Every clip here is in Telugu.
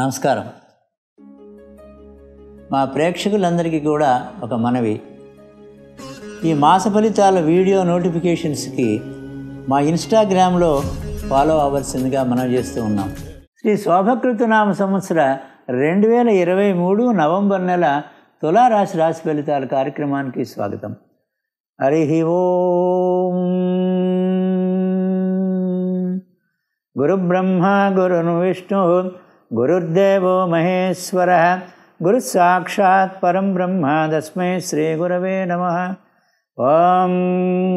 నమస్కారం మా ప్రేక్షకులందరికీ కూడా ఒక మనవి ఈ మాస ఫలితాల వీడియో నోటిఫికేషన్స్కి మా ఇన్స్టాగ్రామ్లో ఫాలో అవ్వాల్సిందిగా మనం చేస్తూ ఉన్నాం శ్రీ నామ సంవత్సర రెండు వేల ఇరవై మూడు నవంబర్ నెల తులారాశి రాశి ఫలితాల కార్యక్రమానికి స్వాగతం హరి గురు గురుబ్రహ్మ గురును విష్ణు गुरुर्देवो महेश्वरः गुरुसाक्षात् परं ब्रह्म तस्मै श्रीगुरवे नमः ॐ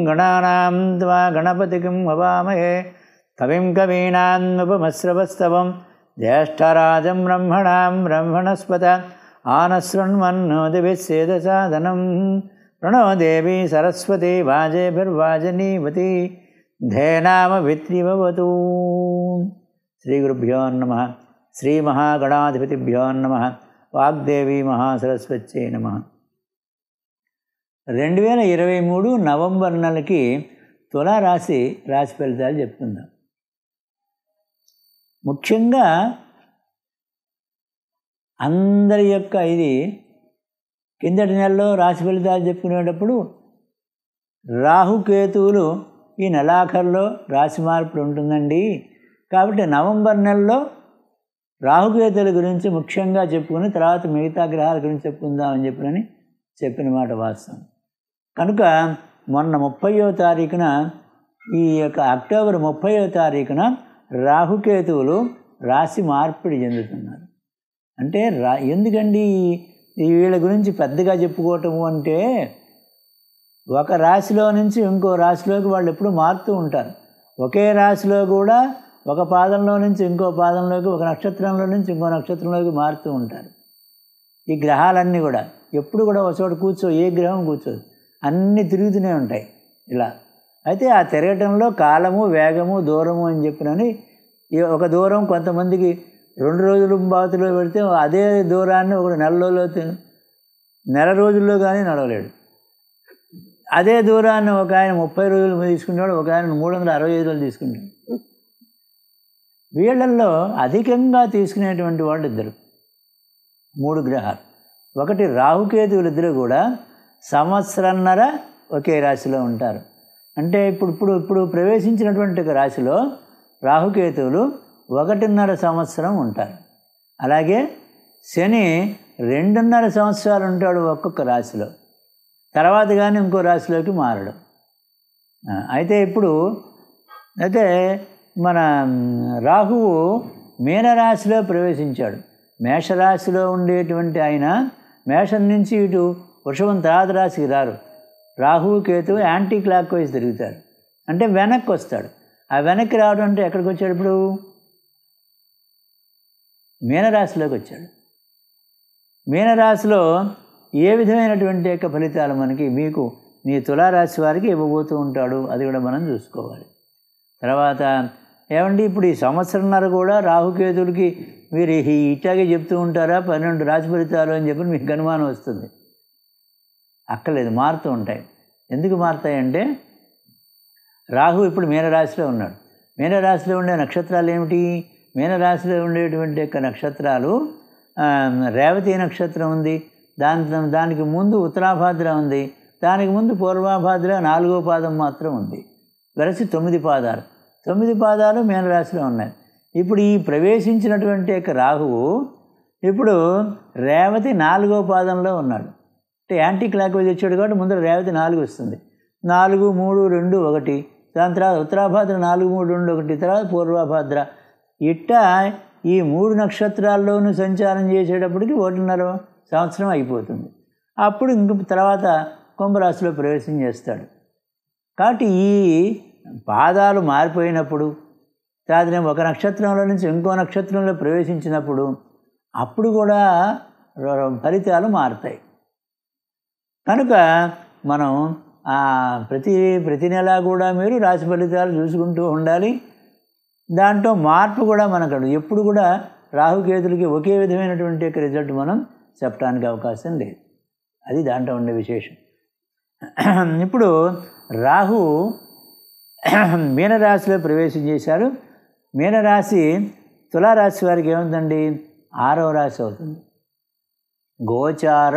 गणानां द्वा गणपतिकं हवामहे कविं कवीनान्मुपमस्रवस्तवं ज्येष्ठराजं ब्रह्मणां ब्रह्मणस्पत आनसृण्वन्नोदिभिः सेदसाधनं प्रणो देवी सरस्वती वाजेभिर्वाजनीवती धेनामभित्रिभवतु श्रीगुरुभ्यो नमः శ్రీమహాగణాధిపతిభ్యో నమ వాగ్దేవి మహాసరస్వత్యై నమ రెండు వేల ఇరవై మూడు నవంబర్ నెలకి తుల రాశి ఫలితాలు చెప్తుందా ముఖ్యంగా అందరి యొక్క ఇది కిందటి నెలలో రాశి ఫలితాలు చెప్పుకునేటప్పుడు రాహుకేతువులు ఈ నెలాఖరులో రాశి మార్పులు ఉంటుందండి కాబట్టి నవంబర్ నెలలో రాహుకేతుల గురించి ముఖ్యంగా చెప్పుకుని తర్వాత మిగతా గ్రహాల గురించి చెప్పుకుందామని చెప్పినని చెప్పిన మాట వాస్తవం కనుక మొన్న ముప్పయో తారీఖున ఈ యొక్క అక్టోబర్ ముప్పయో తారీఖున రాహుకేతువులు రాశి మార్పిడి చెందుతున్నారు అంటే రా ఎందుకండి వీళ్ళ గురించి పెద్దగా చెప్పుకోవటము అంటే ఒక రాశిలో నుంచి ఇంకో రాశిలోకి వాళ్ళు ఎప్పుడు మారుతూ ఉంటారు ఒకే రాశిలో కూడా ఒక పాదంలో నుంచి ఇంకో పాదంలోకి ఒక నక్షత్రంలో నుంచి ఇంకో నక్షత్రంలోకి మారుతూ ఉంటారు ఈ గ్రహాలన్నీ కూడా ఎప్పుడు కూడా ఒకచోట కూర్చో ఏ గ్రహం కూర్చో అన్నీ తిరుగుతూనే ఉంటాయి ఇలా అయితే ఆ తిరగటంలో కాలము వేగము దూరము అని చెప్పినని ఒక దూరం కొంతమందికి రెండు రోజులు బాతులో పెడితే అదే దూరాన్ని ఒక నెల రోజుల్లో నెల రోజుల్లో కానీ నడవలేడు అదే దూరాన్ని ఒక ఆయన ముప్పై రోజులు తీసుకుంటాడు ఒక ఆయన మూడు వందల అరవై ఐదు రోజులు తీసుకుంటాడు వీళ్ళల్లో అధికంగా తీసుకునేటువంటి వాళ్ళు ఇద్దరు మూడు గ్రహాలు ఒకటి రాహుకేతువులు ఇద్దరు కూడా సంవత్సరన్నర ఒకే రాశిలో ఉంటారు అంటే ఇప్పుడు ఇప్పుడు ఇప్పుడు ప్రవేశించినటువంటి రాశిలో రాహుకేతువులు ఒకటిన్నర సంవత్సరం ఉంటారు అలాగే శని రెండున్నర సంవత్సరాలు ఉంటాడు ఒక్కొక్క రాశిలో తర్వాత కానీ ఇంకో రాశిలోకి మారడు అయితే ఇప్పుడు అయితే మన రాహువు మీనరాశిలో ప్రవేశించాడు మేషరాశిలో ఉండేటువంటి ఆయన మేషం నుంచి ఇటు వృషభం తర్వాత రాశికి రారు రాహువు కేతు యాంటీ క్లాక్ వైజ్ తిరుగుతారు అంటే వెనక్కి వస్తాడు ఆ వెనక్కి రావడం అంటే ఎక్కడికి వచ్చాడు ఇప్పుడు మీనరాశిలోకి వచ్చాడు మీనరాశిలో ఏ విధమైనటువంటి యొక్క ఫలితాలు మనకి మీకు మీ తులారాశి వారికి ఇవ్వబోతూ ఉంటాడు అది కూడా మనం చూసుకోవాలి తర్వాత ఏమండి ఇప్పుడు ఈ సంవత్సరంన్నర కూడా రాహుకేతులకి మీరు ఇట్టాగే చెప్తూ ఉంటారా పన్నెండు రాశి ఫలితాలు అని చెప్పి మీకు అనుమానం వస్తుంది అక్కర్లేదు మారుతూ ఉంటాయి ఎందుకు మారుతాయంటే రాహు ఇప్పుడు మీనరాశిలో ఉన్నాడు మీనరాశిలో ఉండే నక్షత్రాలు ఏమిటి మీనరాశిలో ఉండేటువంటి యొక్క నక్షత్రాలు రేవతి నక్షత్రం ఉంది దాని దానికి ముందు ఉత్తరాభాద్ర ఉంది దానికి ముందు పూర్వాభాద్ర నాలుగో పాదం మాత్రం ఉంది వెరసి తొమ్మిది పాదాలు తొమ్మిది పాదాలు మీనరాశిలో ఉన్నాయి ఇప్పుడు ఈ ప్రవేశించినటువంటి యొక్క రాహువు ఇప్పుడు రేవతి నాలుగో పాదంలో ఉన్నాడు అంటే యాంటీ క్లాక్ వైజ్ వచ్చాడు కాబట్టి ముందర రేవతి నాలుగు వస్తుంది నాలుగు మూడు రెండు ఒకటి దాని తర్వాత ఉత్తరాభాద్ర నాలుగు మూడు రెండు ఒకటి తర్వాత పూర్వభాద్ర ఇట్ట ఈ మూడు నక్షత్రాల్లోనూ సంచారం చేసేటప్పటికి ఒకటిన్నర సంవత్సరం అయిపోతుంది అప్పుడు ఇంక తర్వాత కుంభరాశిలో ప్రవేశం చేస్తాడు కాబట్టి ఈ పాదాలు మారిపోయినప్పుడు రాత్రి ఒక నక్షత్రంలో నుంచి ఇంకో నక్షత్రంలో ప్రవేశించినప్పుడు అప్పుడు కూడా ఫలితాలు మారుతాయి కనుక మనం ప్రతి ప్రతి నెల కూడా మీరు రాశి ఫలితాలు చూసుకుంటూ ఉండాలి దాంట్లో మార్పు కూడా మనకు ఎప్పుడు కూడా రాహుకేతులకి ఒకే విధమైనటువంటి రిజల్ట్ మనం చెప్పడానికి అవకాశం లేదు అది దాంట్లో ఉండే విశేషం ఇప్పుడు రాహు మీనరాశిలో ప్రవేశం చేశారు మీనరాశి తులారాశి వారికి ఏముందండి ఆరవ రాశి అవుతుంది గోచార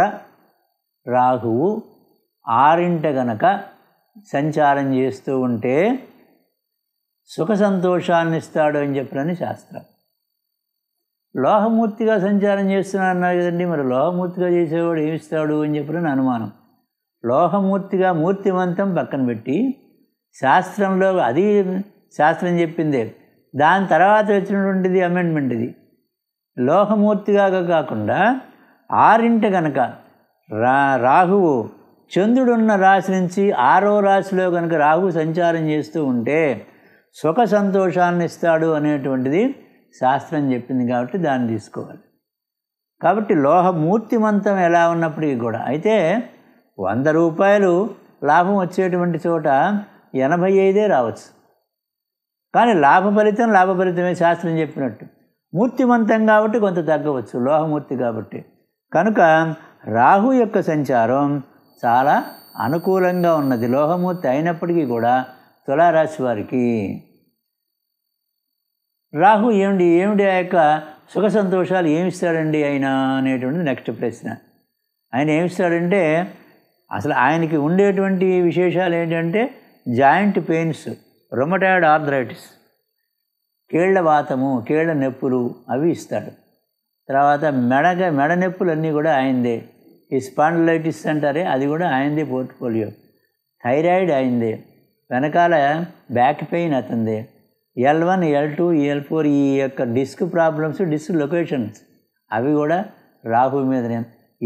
రాహువు ఆరింట గనక సంచారం చేస్తూ ఉంటే సుఖ సంతోషాన్ని ఇస్తాడు అని చెప్పినని శాస్త్రం లోహమూర్తిగా సంచారం చేస్తున్నా అన్నారు కదండి మరి లోహమూర్తిగా చేసేవాడు ఏమిస్తాడు అని చెప్పిన అనుమానం లోహమూర్తిగా మూర్తివంతం పక్కన పెట్టి శాస్త్రంలో అది శాస్త్రం చెప్పిందే దాని తర్వాత వచ్చినటువంటిది అమెండ్మెంట్ ఇది లోహమూర్తిగా కాకుండా ఆరింట కనుక రా రాహువు చంద్రుడున్న రాశి నుంచి ఆరో రాశిలో కనుక రాహు సంచారం చేస్తూ ఉంటే సుఖ సంతోషాన్ని ఇస్తాడు అనేటువంటిది శాస్త్రం చెప్పింది కాబట్టి దాన్ని తీసుకోవాలి కాబట్టి లోహమూర్తిమంతం ఎలా ఉన్నప్పటికీ కూడా అయితే వంద రూపాయలు లాభం వచ్చేటువంటి చోట ఎనభై ఐదే రావచ్చు కానీ లాభ ఫలితం లాభ ఫలితమే శాస్త్రం చెప్పినట్టు మూర్తిమంతం కాబట్టి కొంత తగ్గవచ్చు లోహమూర్తి కాబట్టి కనుక రాహు యొక్క సంచారం చాలా అనుకూలంగా ఉన్నది లోహమూర్తి అయినప్పటికీ కూడా తులారాశి వారికి రాహు ఏమిటి ఏమిటి ఆ యొక్క సుఖ సంతోషాలు ఏమిస్తాడండి ఆయన అనేటువంటి నెక్స్ట్ ప్రశ్న ఆయన ఏమిస్తాడంటే అసలు ఆయనకి ఉండేటువంటి విశేషాలు ఏంటంటే జాయింట్ పెయిన్స్ రొమటాయిడ్ ఆర్థరైటిస్ కీళ్ళ వాతము కీళ్ళ నొప్పులు అవి ఇస్తాడు తర్వాత మెడగ మెడ నొప్పులు అన్నీ కూడా ఆయనదే ఈ స్పాండిలైటిస్ అంటారే అది కూడా ఆయనదే పోర్ట్ఫోలియో థైరాయిడ్ ఆయనదే వెనకాల బ్యాక్ పెయిన్ అతనిదే L one L two L four ఈ యొక్క డిస్క్ ప్రాబ్లమ్స్ డిస్క్ లొకేషన్స్ అవి కూడా రాహు మీదనే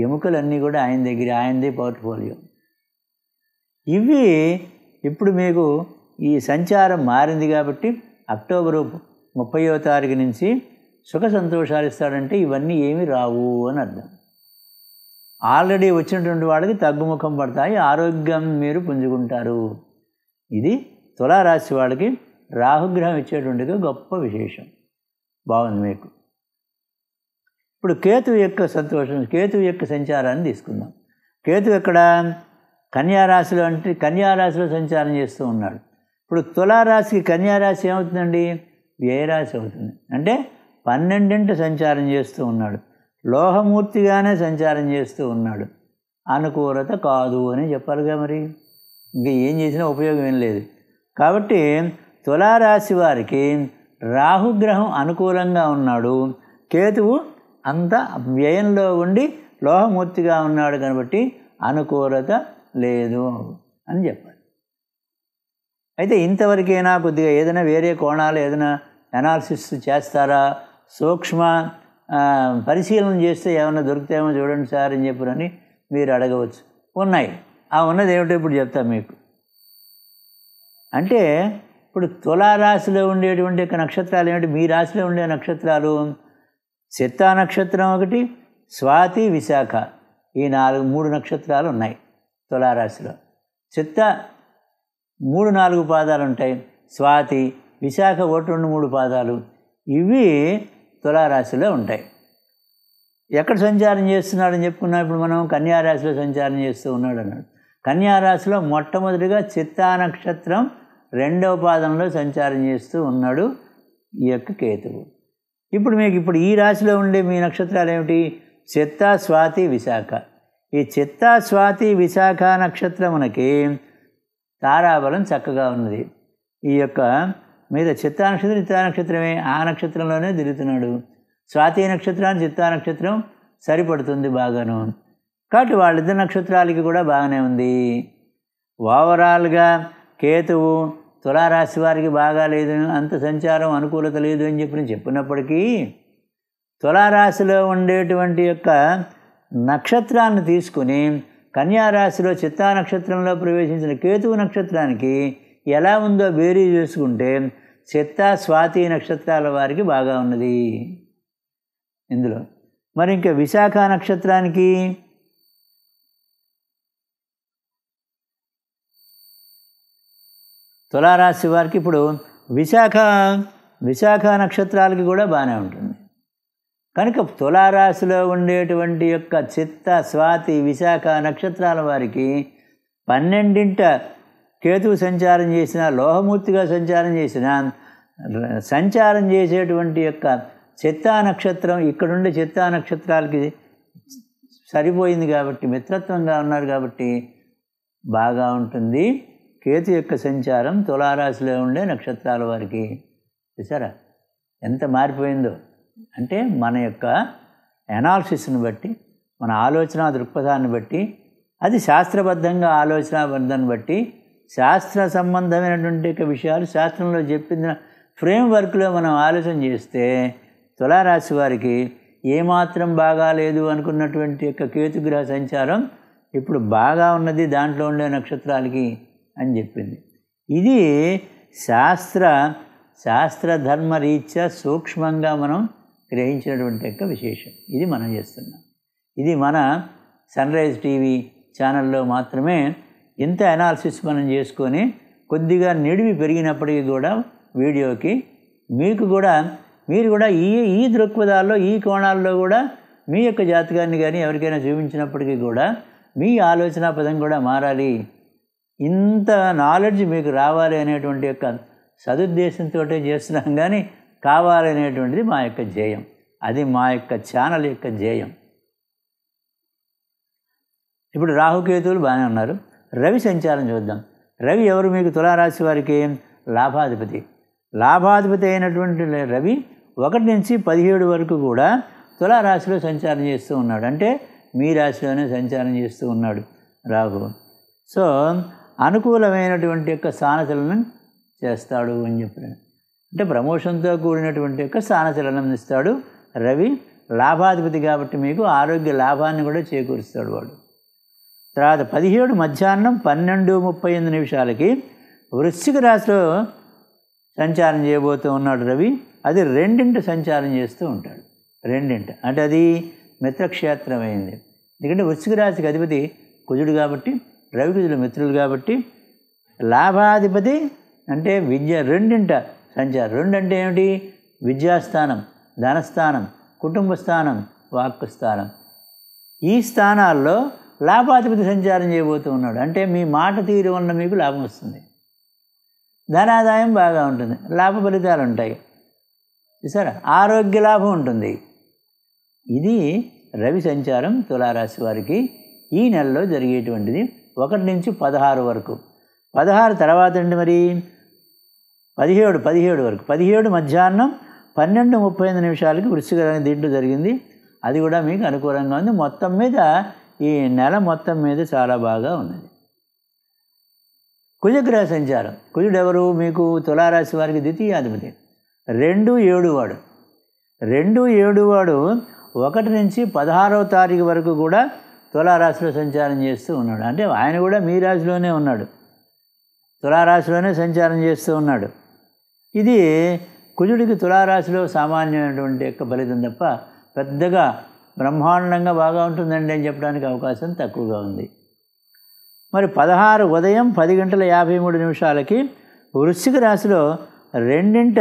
ఎముకలన్నీ కూడా ఆయన దగ్గర ఆయనదే పోర్ట్ఫోలియో ఇవి ఇప్పుడు మీకు ఈ సంచారం మారింది కాబట్టి అక్టోబరు ముప్పయో తారీఖు నుంచి సుఖ సంతోషాలు ఇస్తాడంటే ఇవన్నీ ఏమి రావు అని అర్థం ఆల్రెడీ వచ్చినటువంటి వాళ్ళకి తగ్గుముఖం పడతాయి ఆరోగ్యం మీరు పుంజుకుంటారు ఇది తులారాశి వాళ్ళకి రాహుగ్రహం ఇచ్చేటువంటిది గొప్ప విశేషం బాగుంది మీకు ఇప్పుడు కేతు యొక్క సంతోషం కేతు యొక్క సంచారాన్ని తీసుకుందాం కేతు ఎక్కడ కన్యారాశిలో అంటే కన్యారాశిలో సంచారం చేస్తూ ఉన్నాడు ఇప్పుడు తులారాశికి కన్యారాశి ఏమవుతుందండి వ్యయరాశి అవుతుంది అంటే పన్నెండింట సంచారం చేస్తూ ఉన్నాడు లోహమూర్తిగానే సంచారం చేస్తూ ఉన్నాడు అనుకూలత కాదు అని చెప్పాలిగా మరి ఇంక ఏం చేసినా ఉపయోగం ఏం లేదు కాబట్టి తులారాశి వారికి రాహుగ్రహం అనుకూలంగా ఉన్నాడు కేతువు అంత వ్యయంలో ఉండి లోహమూర్తిగా ఉన్నాడు కాబట్టి అనుకూలత లేదు అని చెప్పాలి అయితే ఇంతవరకైనా కొద్దిగా ఏదైనా వేరే కోణాలు ఏదైనా అనాలిసిస్ చేస్తారా సూక్ష్మ పరిశీలన చేస్తే ఏమైనా దొరికితేమో చూడండి సార్ అని చెప్పారని మీరు అడగవచ్చు ఉన్నాయి ఆ ఉన్నది ఏమిటో ఇప్పుడు చెప్తాను మీకు అంటే ఇప్పుడు తులారాశిలో ఉండేటువంటి యొక్క నక్షత్రాలు ఏమిటి మీ రాశిలో ఉండే నక్షత్రాలు చిత్తా నక్షత్రం ఒకటి స్వాతి విశాఖ ఈ నాలుగు మూడు నక్షత్రాలు ఉన్నాయి తులారాశిలో చిత్త మూడు నాలుగు పాదాలు ఉంటాయి స్వాతి విశాఖ ఒకటి రెండు మూడు పాదాలు ఇవి తులారాశిలో ఉంటాయి ఎక్కడ సంచారం చేస్తున్నాడని చెప్పుకున్నా ఇప్పుడు మనం కన్యారాశిలో సంచారం చేస్తూ ఉన్నాడు అన్నాడు కన్యారాశిలో మొట్టమొదటిగా చిత్తా నక్షత్రం రెండవ పాదంలో సంచారం చేస్తూ ఉన్నాడు ఈ యొక్క కేతువు ఇప్పుడు మీకు ఇప్పుడు ఈ రాశిలో ఉండే మీ నక్షత్రాలు ఏమిటి చిత్త స్వాతి విశాఖ ఈ చిత్త స్వాతి విశాఖ నక్షత్రమునకి తారాబలం చక్కగా ఉన్నది ఈ యొక్క మీద చిత్తా నక్షత్రం చిత్తా నక్షత్రమే ఆ నక్షత్రంలోనే తిరుగుతున్నాడు స్వాతి నక్షత్రాన్ని చిత్తా నక్షత్రం సరిపడుతుంది బాగాను కాబట్టి వాళ్ళిద్దరు నక్షత్రాలకి కూడా బాగానే ఉంది ఓవరాల్గా కేతువు తులారాశి వారికి బాగా లేదు అంత సంచారం అనుకూలత లేదు అని చెప్పి నేను చెప్పినప్పటికీ తులారాశిలో ఉండేటువంటి యొక్క నక్షత్రాన్ని తీసుకుని కన్యారాశిలో చిత్తా నక్షత్రంలో ప్రవేశించిన కేతువు నక్షత్రానికి ఎలా ఉందో వేరీ చేసుకుంటే చిత్త స్వాతి నక్షత్రాల వారికి బాగా ఉన్నది ఇందులో మరి ఇంకా విశాఖ నక్షత్రానికి తులారాశి వారికి ఇప్పుడు విశాఖ విశాఖ నక్షత్రాలకి కూడా బాగానే ఉంటుంది కనుక తులారాశిలో ఉండేటువంటి యొక్క చిత్త స్వాతి విశాఖ నక్షత్రాల వారికి పన్నెండింట కేతువు సంచారం చేసిన లోహమూర్తిగా సంచారం చేసిన సంచారం చేసేటువంటి యొక్క చిత్తా నక్షత్రం ఇక్కడుండే చిత్తా నక్షత్రాలకి సరిపోయింది కాబట్టి మిత్రత్వంగా ఉన్నారు కాబట్టి బాగా ఉంటుంది కేతు యొక్క సంచారం తులారాశిలో ఉండే నక్షత్రాల వారికి చూసారా ఎంత మారిపోయిందో అంటే మన యొక్క ఎనాలిసిస్ని బట్టి మన ఆలోచన దృక్పథాన్ని బట్టి అది శాస్త్రబద్ధంగా ఆలోచనాబద్ధాన్ని బట్టి శాస్త్ర సంబంధమైనటువంటి విషయాలు శాస్త్రంలో చెప్పిన ఫ్రేమ్ వర్క్లో మనం ఆలోచన చేస్తే తులారాశి వారికి ఏమాత్రం బాగాలేదు అనుకున్నటువంటి యొక్క కేతుగ్రహ సంచారం ఇప్పుడు బాగా ఉన్నది దాంట్లో ఉండే నక్షత్రాలకి అని చెప్పింది ఇది శాస్త్ర శాస్త్రధర్మరీత్యా సూక్ష్మంగా మనం గ్రహించినటువంటి యొక్క విశేషం ఇది మనం చేస్తున్నాం ఇది మన సన్రైజ్ టీవీ ఛానల్లో మాత్రమే ఇంత అనాలిసిస్ మనం చేసుకొని కొద్దిగా నిడివి పెరిగినప్పటికీ కూడా వీడియోకి మీకు కూడా మీరు కూడా ఈ ఈ దృక్పథాల్లో ఈ కోణాల్లో కూడా మీ యొక్క జాతకాన్ని కానీ ఎవరికైనా చూపించినప్పటికీ కూడా మీ ఆలోచన పదం కూడా మారాలి ఇంత నాలెడ్జ్ మీకు రావాలి అనేటువంటి యొక్క సదుద్దేశంతో చేస్తున్నాం కానీ కావాలనేటువంటిది మా యొక్క ధ్యేయం అది మా యొక్క ఛానల్ యొక్క ధ్యేయం ఇప్పుడు రాహుకేతువులు బాగానే ఉన్నారు రవి సంచారం చూద్దాం రవి ఎవరు మీకు తులారాశి వారికి లాభాధిపతి లాభాధిపతి అయినటువంటి రవి ఒకటి నుంచి పదిహేడు వరకు కూడా తులారాశిలో సంచారం చేస్తూ ఉన్నాడు అంటే మీ రాశిలోనే సంచారం చేస్తూ ఉన్నాడు రాహు సో అనుకూలమైనటువంటి యొక్క సానతలను చేస్తాడు అని చెప్పారు అంటే ప్రమోషన్తో కూడినటువంటి యొక్క స్థానచలనం ఇస్తాడు రవి లాభాధిపతి కాబట్టి మీకు ఆరోగ్య లాభాన్ని కూడా చేకూరుస్తాడు వాడు తర్వాత పదిహేడు మధ్యాహ్నం పన్నెండు ముప్పై ఎనిమిది నిమిషాలకి వృశ్చిక రాశిలో సంచారం చేయబోతూ ఉన్నాడు రవి అది రెండింట సంచారం చేస్తూ ఉంటాడు రెండింట అంటే అది మిత్రక్షేత్రం అయింది ఎందుకంటే వృశ్చిక రాశికి అధిపతి కుజుడు కాబట్టి రవి కుజుడు మిత్రులు కాబట్టి లాభాధిపతి అంటే విద్య రెండింట సంచారం రెండు అంటే ఏమిటి విద్యాస్థానం ధనస్థానం కుటుంబ స్థానం వాక్కు స్థానం ఈ స్థానాల్లో లాభాధిపతి సంచారం చేయబోతూ ఉన్నాడు అంటే మీ మాట తీరు వలన మీకు లాభం వస్తుంది ధనాదాయం బాగా ఉంటుంది లాభ ఫలితాలు ఉంటాయి చూసారా ఆరోగ్య లాభం ఉంటుంది ఇది రవి సంచారం తులారాశి వారికి ఈ నెలలో జరిగేటువంటిది ఒకటి నుంచి పదహారు వరకు పదహారు తర్వాత అండి మరి పదిహేడు పదిహేడు వరకు పదిహేడు మధ్యాహ్నం పన్నెండు ముప్పై ఐదు నిమిషాలకి వృశ్చిక రంగం దీంట్లో జరిగింది అది కూడా మీకు అనుకూలంగా ఉంది మొత్తం మీద ఈ నెల మొత్తం మీద చాలా బాగా ఉన్నది కుజగ్రహ సంచారం ఎవరు మీకు తులారాశి వారికి అధిపతి రెండు ఏడు వాడు రెండు ఏడు వాడు ఒకటి నుంచి పదహారవ తారీఖు వరకు కూడా తులారాశిలో సంచారం చేస్తూ ఉన్నాడు అంటే ఆయన కూడా మీ రాశిలోనే ఉన్నాడు తులారాశిలోనే సంచారం చేస్తూ ఉన్నాడు ఇది కుజుడికి తులారాశిలో సామాన్యమైనటువంటి యొక్క ఫలితం తప్ప పెద్దగా బ్రహ్మాండంగా బాగా ఉంటుందండి అని చెప్పడానికి అవకాశం తక్కువగా ఉంది మరి పదహారు ఉదయం పది గంటల యాభై మూడు నిమిషాలకి వృశ్చిక రాశిలో రెండింట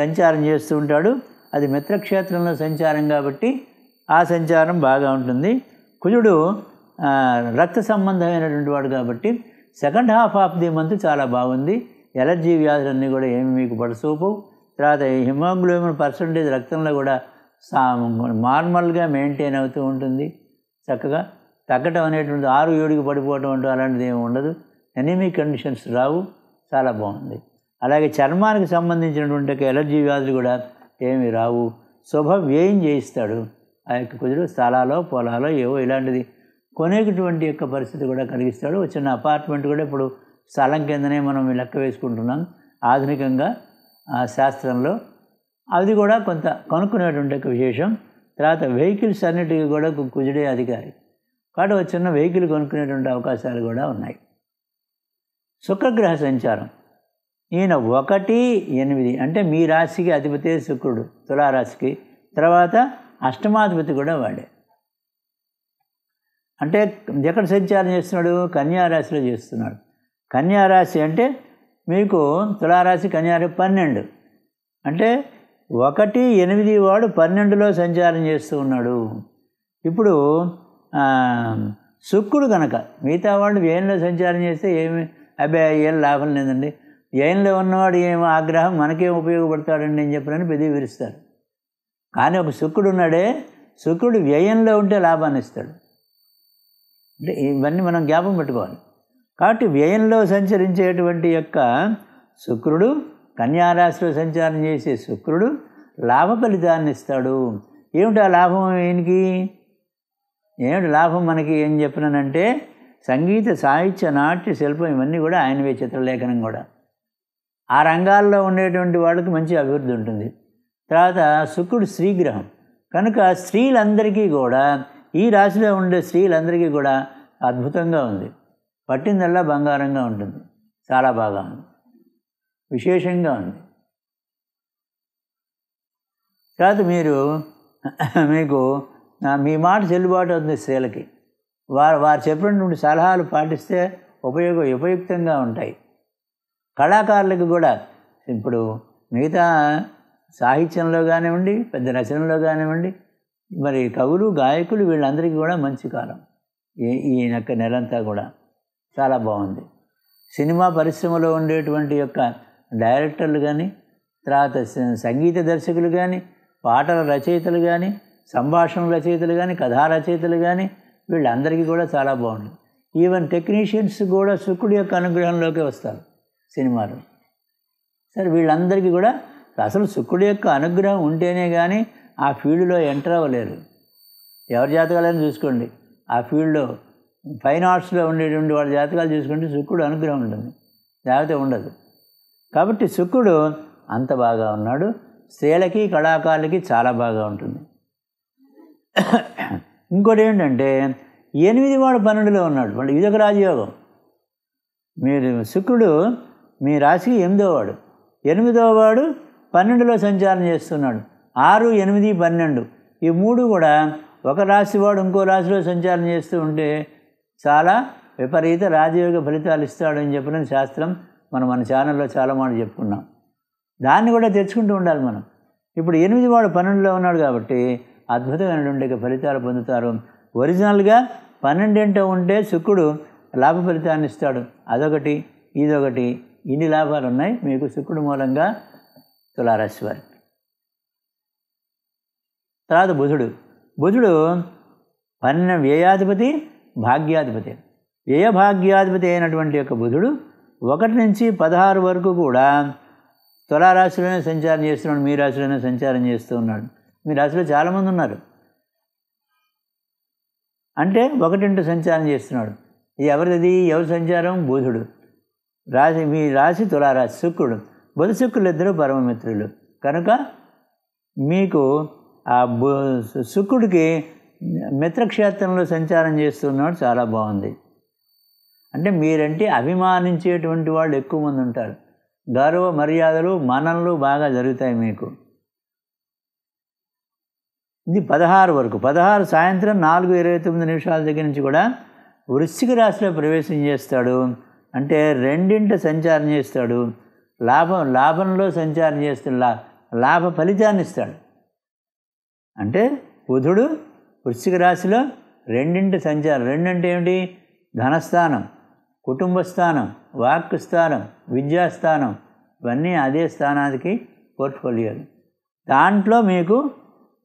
సంచారం చేస్తూ ఉంటాడు అది మిత్రక్షేత్రంలో సంచారం కాబట్టి ఆ సంచారం బాగా ఉంటుంది కుజుడు రక్త సంబంధమైనటువంటి వాడు కాబట్టి second half of the month చాలా బాగుంది ఎలర్జీ వ్యాధులన్నీ కూడా ఏమి మీకు పడసూపు తర్వాత హిమోగ్లోబిన్ పర్సంటేజ్ రక్తంలో కూడా సా నార్మల్గా మెయింటైన్ అవుతూ ఉంటుంది చక్కగా తగ్గటం అనేటువంటి ఆరు ఏడుకి పడిపోవటం అంటూ అలాంటిది ఏమి ఉండదు ఎనిమీ కండిషన్స్ రావు చాలా బాగుంది అలాగే చర్మానికి సంబంధించినటువంటి ఎలర్జీ వ్యాధులు కూడా ఏమి రావు శుభ వ్యయం చేయిస్తాడు ఆ యొక్క కుదురు స్థలాలో పొలాలో ఏవో ఇలాంటిది కొనేటువంటి యొక్క పరిస్థితి కూడా కలిగిస్తాడు చిన్న అపార్ట్మెంట్ కూడా ఇప్పుడు స్థలం కిందనే మనం లెక్క వేసుకుంటున్నాం ఆధునికంగా శాస్త్రంలో అది కూడా కొంత కనుక్కునేటువంటి ఒక విశేషం తర్వాత వెహికల్స్ అన్నిటికీ కూడా కుజుడే అధికారి కాబట్టి వచ్చిన వెహికల్ కొనుక్కునేటువంటి అవకాశాలు కూడా ఉన్నాయి శుక్రగ్రహ సంచారం ఈయన ఒకటి ఎనిమిది అంటే మీ రాశికి అధిపతి శుక్రుడు తులారాశికి తర్వాత అష్టమాధిపతి కూడా వాడే అంటే ఎక్కడ సంచారం చేస్తున్నాడు కన్యారాశిలో చేస్తున్నాడు కన్యారాశి అంటే మీకు తులారాశి కన్యారాశి పన్నెండు అంటే ఒకటి ఎనిమిది వాడు పన్నెండులో సంచారం చేస్తూ ఉన్నాడు ఇప్పుడు శుక్రుడు కనుక మిగతా వాళ్ళు వ్యయంలో సంచారం చేస్తే ఏమి అబ్బాయి ఏం లాభం లేదండి వ్యయంలో ఉన్నవాడు ఏమో ఆగ్రహం మనకేం ఉపయోగపడతాడండి అని చెప్పారని పెద్ద విరుస్తారు కానీ ఒక శుక్రుడు ఉన్నాడే శుక్రుడు వ్యయంలో ఉంటే లాభాన్ని ఇస్తాడు అంటే ఇవన్నీ మనం జ్ఞాపం పెట్టుకోవాలి కాబట్టి వ్యయంలో సంచరించేటువంటి యొక్క శుక్రుడు కన్యారాశిలో సంచారం చేసే శుక్రుడు లాభ ఫలితాన్ని ఇస్తాడు ఏమిటా లాభం ఈయనకి ఏమిటి లాభం మనకి ఏం చెప్పినానంటే సంగీత సాహిత్య నాట్య శిల్పం ఇవన్నీ కూడా ఆయనవే చిత్రలేఖనం కూడా ఆ రంగాల్లో ఉండేటువంటి వాళ్ళకి మంచి అభివృద్ధి ఉంటుంది తర్వాత శుక్రుడు స్త్రీగ్రహం కనుక స్త్రీలందరికీ కూడా ఈ రాశిలో ఉండే స్త్రీలందరికీ కూడా అద్భుతంగా ఉంది పట్టిందల్లా బంగారంగా ఉంటుంది చాలా బాగా ఉంది విశేషంగా ఉంది కాదు మీరు మీకు మీ మాట చెల్లుబాటు అవుతుంది స్త్రీలకి వారు వారు చెప్పినటువంటి సలహాలు పాటిస్తే ఉపయోగ ఉపయుక్తంగా ఉంటాయి కళాకారులకు కూడా ఇప్పుడు మిగతా సాహిత్యంలో కానివ్వండి పెద్ద రచనలో కానివ్వండి మరి కవులు గాయకులు వీళ్ళందరికీ కూడా మంచి కాలం ఈ యొక్క నెలంతా కూడా చాలా బాగుంది సినిమా పరిశ్రమలో ఉండేటువంటి యొక్క డైరెక్టర్లు కానీ తర్వాత సంగీత దర్శకులు కానీ పాటల రచయితలు కానీ సంభాషణ రచయితలు కానీ కథా రచయితలు కానీ వీళ్ళందరికీ కూడా చాలా బాగుంది ఈవెన్ టెక్నీషియన్స్ కూడా శుక్రుడి యొక్క అనుగ్రహంలోకి వస్తారు సినిమాలో సరే వీళ్ళందరికీ కూడా అసలు శుక్రుడి యొక్క అనుగ్రహం ఉంటేనే కానీ ఆ ఫీల్డ్లో ఎంటర్ అవ్వలేరు ఎవరి జాతకాలని చూసుకోండి ఆ ఫీల్డ్లో ఫైన్ ఆర్ట్స్లో ఉండేటువంటి వాళ్ళ జాతకాలు చూసుకుంటే శుక్రుడు అనుగ్రహం ఉంటుంది జాగ్రత్త ఉండదు కాబట్టి శుక్రుడు అంత బాగా ఉన్నాడు స్త్రీలకి కళాకారులకి చాలా బాగా ఉంటుంది ఇంకోటి ఏంటంటే ఎనిమిది వాడు పన్నెండులో ఉన్నాడు మళ్ళీ ఇది ఒక రాజయోగం మీరు శుక్రుడు మీ రాశికి ఎనిమిదో వాడు ఎనిమిదో వాడు పన్నెండులో సంచారం చేస్తున్నాడు ఆరు ఎనిమిది పన్నెండు ఈ మూడు కూడా ఒక రాశి వాడు ఇంకో రాశిలో సంచారం చేస్తూ ఉంటే చాలా విపరీత రాజయోగ ఫలితాలు ఇస్తాడు అని చెప్పిన శాస్త్రం మనం మన ఛానల్లో చాలా మాట చెప్పుకున్నాం దాన్ని కూడా తెచ్చుకుంటూ ఉండాలి మనం ఇప్పుడు ఎనిమిది వాడు పన్నెండులో ఉన్నాడు కాబట్టి అద్భుతమైనటువంటి ఫలితాలు పొందుతారు ఒరిజినల్గా పన్నెండింటో ఉంటే శుక్రుడు లాభ ఫలితాన్ని ఇస్తాడు అదొకటి ఇదొకటి ఇన్ని లాభాలు ఉన్నాయి మీకు శుక్రుడు మూలంగా తులారాశి వారికి తర్వాత బుధుడు బుధుడు పన్నెండు వ్యయాధిపతి భాగ్యాధిపతి భాగ్యాధిపతి అయినటువంటి యొక్క బుధుడు ఒకటి నుంచి పదహారు వరకు కూడా తులారాశిలోనే సంచారం చేస్తున్నాడు మీ రాశిలోనే సంచారం చేస్తూ ఉన్నాడు మీ రాశిలో చాలామంది ఉన్నారు అంటే ఒకటింటి సంచారం చేస్తున్నాడు ఎవరిది ఎవరి సంచారం బుధుడు రాశి మీ రాశి తులారాశి శుక్రుడు బుధ శుక్రులు ఇద్దరు పరమమిత్రులు కనుక మీకు ఆ బు శుక్రుడికి మిత్రక్షేత్రంలో సంచారం చేస్తున్నాడు చాలా బాగుంది అంటే మీరంటే అభిమానించేటువంటి వాళ్ళు ఎక్కువ మంది ఉంటారు గౌరవ మర్యాదలు మనలు బాగా జరుగుతాయి మీకు ఇది పదహారు వరకు పదహారు సాయంత్రం నాలుగు ఇరవై తొమ్మిది నిమిషాల దగ్గర నుంచి కూడా వృశ్చిక రాశిలో ప్రవేశం చేస్తాడు అంటే రెండింట సంచారం చేస్తాడు లాభం లాభంలో సంచారం చేస్తున్న లాభ ఫలితాన్ని ఇస్తాడు అంటే బుధుడు వృశ్చిక రాశిలో రెండింటి సంచారం రెండంటే ఏమిటి ధనస్థానం కుటుంబ స్థానం వాక్ స్థానం విద్యాస్థానం ఇవన్నీ అదే స్థానానికి పోర్ట్ఫోలియోలు దాంట్లో మీకు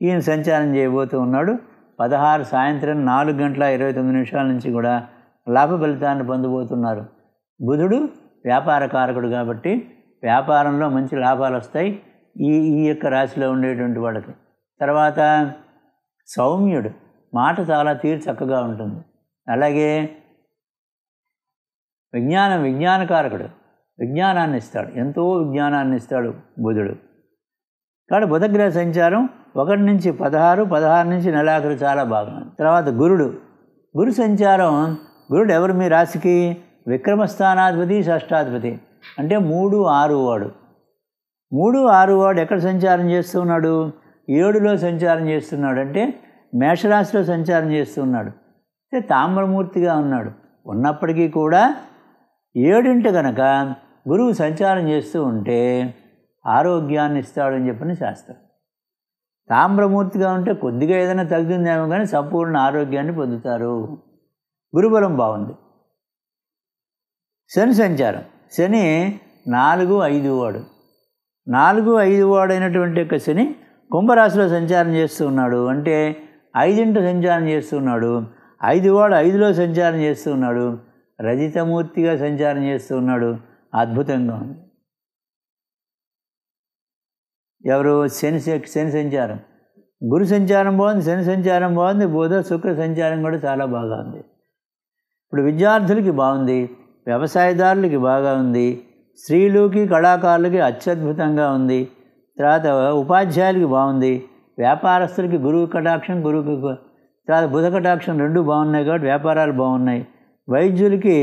ఈయన సంచారం చేయబోతూ ఉన్నాడు పదహారు సాయంత్రం నాలుగు గంటల ఇరవై తొమ్మిది నిమిషాల నుంచి కూడా లాభ ఫలితాన్ని పొందబోతున్నారు బుధుడు వ్యాపార కారకుడు కాబట్టి వ్యాపారంలో మంచి లాభాలు వస్తాయి ఈ ఈ యొక్క రాశిలో ఉండేటువంటి వాళ్ళకి తర్వాత సౌమ్యుడు మాట చాలా తీరు చక్కగా ఉంటుంది అలాగే విజ్ఞానం విజ్ఞానకారకుడు విజ్ఞానాన్ని ఇస్తాడు ఎంతో విజ్ఞానాన్ని ఇస్తాడు బుధుడు కాబట్టి బుధగ్రహ సంచారం ఒకటి నుంచి పదహారు పదహారు నుంచి నెలాఖరు చాలా బాగా తర్వాత గురుడు గురు సంచారం గురుడు ఎవరు మీ రాశికి విక్రమస్థానాధిపతి షష్టాధిపతి అంటే మూడు ఆరు వాడు మూడు ఆరు వాడు ఎక్కడ సంచారం చేస్తున్నాడు ఏడులో సంచారం చేస్తున్నాడు అంటే మేషరాశిలో సంచారం చేస్తున్నాడు అంటే తామ్రమూర్తిగా ఉన్నాడు ఉన్నప్పటికీ కూడా ఏడింట కనుక గురువు సంచారం చేస్తూ ఉంటే ఆరోగ్యాన్ని ఇస్తాడని చెప్పిన శాస్త్రం తామ్రమూర్తిగా ఉంటే కొద్దిగా ఏదైనా తగ్గిందేమో కానీ సంపూర్ణ ఆరోగ్యాన్ని పొందుతారు గురుబలం బాగుంది శని సంచారం శని నాలుగు ఐదు వాడు నాలుగు ఐదు వాడైనటువంటి యొక్క శని కుంభరాశిలో సంచారం చేస్తూ ఉన్నాడు అంటే ఐదింట సంచారం చేస్తున్నాడు ఐదు వాడు ఐదులో సంచారం చేస్తున్నాడు రజితమూర్తిగా సంచారం చేస్తూ ఉన్నాడు అద్భుతంగా ఉంది ఎవరు శని శని సంచారం గురు సంచారం బాగుంది శని సంచారం బాగుంది బుధ శుక్ర సంచారం కూడా చాలా బాగా ఉంది ఇప్పుడు విద్యార్థులకి బాగుంది వ్యవసాయదారులకి బాగా ఉంది స్త్రీలుకి కళాకారులకి అత్యద్భుతంగా ఉంది తర్వాత ఉపాధ్యాయులకి బాగుంది వ్యాపారస్తులకి గురువు కటాక్షం గురువుకి తర్వాత బుధ కటాక్షం రెండు బాగున్నాయి కాబట్టి వ్యాపారాలు బాగున్నాయి వైద్యులకి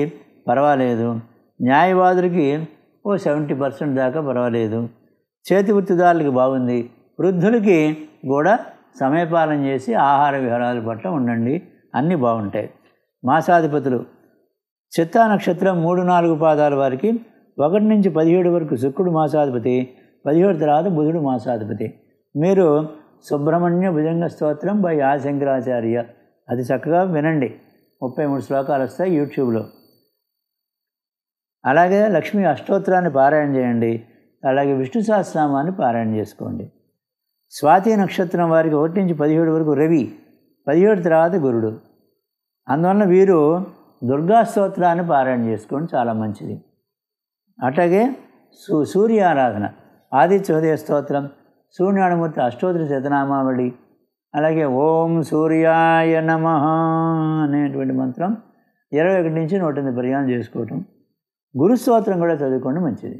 పర్వాలేదు న్యాయవాదులకి ఓ సెవెంటీ పర్సెంట్ దాకా పర్వాలేదు చేతి వృత్తిదారులకి బాగుంది వృద్ధులకి కూడా సమయపాలన చేసి ఆహార విహారాలు పట్ల ఉండండి అన్నీ బాగుంటాయి మాసాధిపతులు చిత్తా నక్షత్రం మూడు నాలుగు పాదాల వారికి ఒకటి నుంచి పదిహేడు వరకు శుక్రుడు మాసాధిపతి పదిహేడు తర్వాత బుధుడు మాసాధిపతి మీరు సుబ్రహ్మణ్య భుజంగ స్తోత్రం బై ఆశంకరాచార్య అది చక్కగా వినండి ముప్పై మూడు శ్లోకాలు వస్తాయి యూట్యూబ్లో అలాగే లక్ష్మీ అష్టోత్తరాన్ని పారాయణ చేయండి అలాగే విష్ణు సహస్రనామాన్ని పారాయణ చేసుకోండి స్వాతి నక్షత్రం వారికి ఒకటి నుంచి పదిహేడు వరకు రవి పదిహేడు తర్వాత గురుడు అందువలన వీరు దుర్గా స్తోత్రాన్ని పారాయణ చేసుకోండి చాలా మంచిది అట్లాగే సూ సూర్యారాధన ఆదిత్యోదయ స్తోత్రం సూర్యనారాయణమూర్తి అష్టోత్తర శతనామావళి అలాగే ఓం సూర్యాయ నమ అనేటువంటి మంత్రం ఇరవై ఒకటి నుంచి నూట ఎనిమిది పర్యాలు చేసుకోవటం గురుస్తోత్రం కూడా చదువుకోండి మంచిది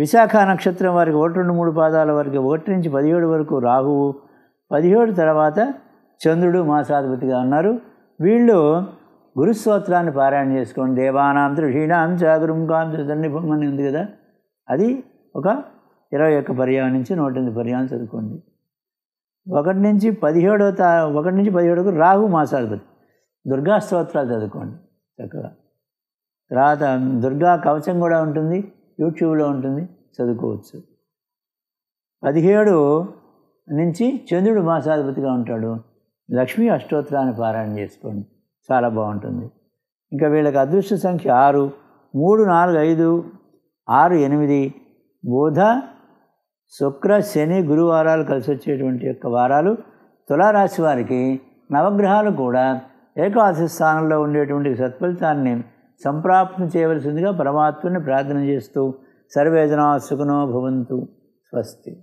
విశాఖ నక్షత్రం వారికి ఒకటి రెండు మూడు పాదాల వరకు ఒకటి నుంచి పదిహేడు వరకు రాహువు పదిహేడు తర్వాత చంద్రుడు మాసాధిపతిగా ఉన్నారు వీళ్ళు గురుస్తోత్రాన్ని పారాయణ చేసుకోండి దేవానాం త్రిషీణాం కాంతి చంద్రనిభం అని ఉంది కదా అది ఒక ఇరవై ఒక్క పర్యాయం నుంచి నూట ఎనిమిది పర్యాయం చదువుకోండి ఒకటి నుంచి పదిహేడో తా ఒకటి నుంచి పదిహేడుకు రాహు మాసాధిపతి దుర్గా స్తోత్రాలు చదువుకోండి చక్కగా తర్వాత దుర్గా కవచం కూడా ఉంటుంది యూట్యూబ్లో ఉంటుంది చదువుకోవచ్చు పదిహేడు నుంచి చంద్రుడు మాసాధిపతిగా ఉంటాడు లక్ష్మీ అష్టోత్తరాన్ని పారాయణ చేసుకోండి చాలా బాగుంటుంది ఇంకా వీళ్ళకి అదృష్ట సంఖ్య ఆరు మూడు నాలుగు ఐదు ఆరు ఎనిమిది బుధ శుక్ర శని గురువారాలు కలిసి వచ్చేటువంటి యొక్క వారాలు తులారాశి వారికి నవగ్రహాలు కూడా ఏకాదశి స్థానంలో ఉండేటువంటి సత్ఫలితాన్ని సంప్రాప్తం చేయవలసిందిగా పరమాత్మని ప్రార్థన చేస్తూ సర్వేజనా సుఖనో భవంతు స్వస్తి